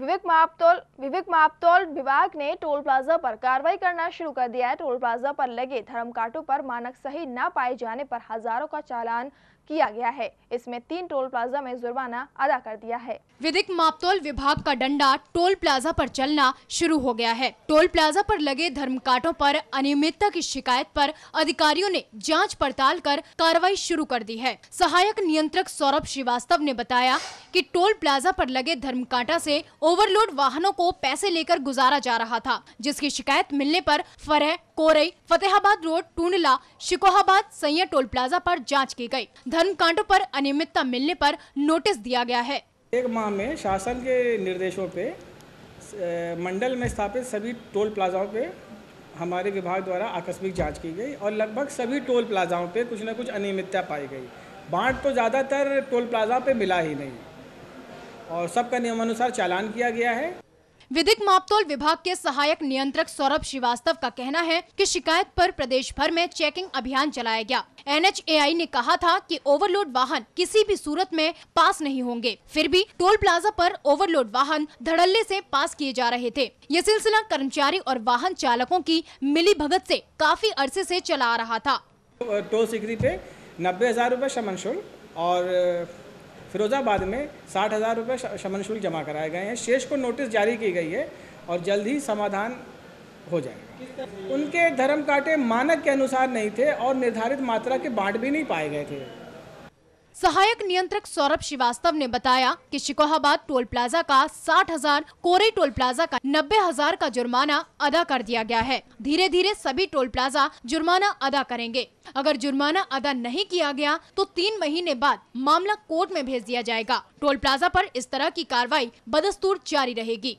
विवेक मापतोल विवेक मापतौल विभाग ने toll plaza पर कार्रवाई करना शुरू कर दिया है टोल प्लाजा पर लगे धर्म कांटो पर मानक सही न पाए जाने पर हजारों का चालान किया गया है इसमें तीन टोल प्लाजा में जुर्माना अदा कर दिया है विधिक मापतोल विभाग का डंडा टोल प्लाजा पर चलना शुरू हो गया है टोल प्लाजा पर लगे धर्म काटों पर अनियमितता की शिकायत पर अधिकारियों ने जांच पड़ताल कर कार्रवाई शुरू कर दी है सहायक नियंत्रक सौरभ श्रीवास्तव ने बताया कि टोल प्लाजा पर लगे धर्म कांटा से ओवरलोड वाहनों को पैसे लेकर गुजारा जा रहा था जिसकी शिकायत मिलने पर Farah Korai Fatehabad road Tundla Shikohabad Saiyan toll plaza पर जांच की गई धर्म कांडों पर अनियमितता मिलने पर नोटिस दिया गया है एक माह में शासन के निर्देशों पे मंडल में स्थापित सभी टोल प्लाजाओं पे हमारे विभाग द्वारा आकस्मिक जांच की गई और लगभग सभी टोल प्लाजाओं पे कुछ न कुछ अनियमितता पाई गई बांट तो ज़्यादातर टोल प्लाजा पे मिला ही नहीं और सबका नियमानुसार चालान किया गया है विधिक मापतोल विभाग के सहायक नियंत्रक सौरभ श्रीवास्तव का कहना है कि शिकायत पर प्रदेश भर में चेकिंग अभियान चलाया गया एनएचएआई ने कहा था कि ओवरलोड वाहन किसी भी सूरत में पास नहीं होंगे फिर भी टोल प्लाजा पर ओवरलोड वाहन धड़ल्ले से पास किए जा रहे थे ये सिलसिला कर्मचारी और वाहन चालकों की मिली भगत से काफी अरसे ऐसी चला आ रहा था टोल सिकरी पे नब्बे हजार रूपए शुल्क और फिरोजाबाद में साठ हज़ार रुपये शमन शुल्क जमा कराए गए हैं शेष को नोटिस जारी की गई है और जल्द ही समाधान हो जाएगा उनके धर्म काटे मानक के अनुसार नहीं थे और निर्धारित मात्रा के बांट भी नहीं पाए गए थे सहायक नियंत्रक सौरभ श्रीवास्तव ने बताया कि शिकोहाबाद टोल प्लाजा का साठ हजार कोरे टोल प्लाजा का नब्बे हजार का जुर्माना अदा कर दिया गया है धीरे धीरे सभी टोल प्लाजा जुर्माना अदा करेंगे अगर जुर्माना अदा नहीं किया गया तो तीन महीने बाद मामला कोर्ट में भेज दिया जाएगा टोल प्लाजा आरोप इस तरह की कार्रवाई बदस्तूर जारी रहेगी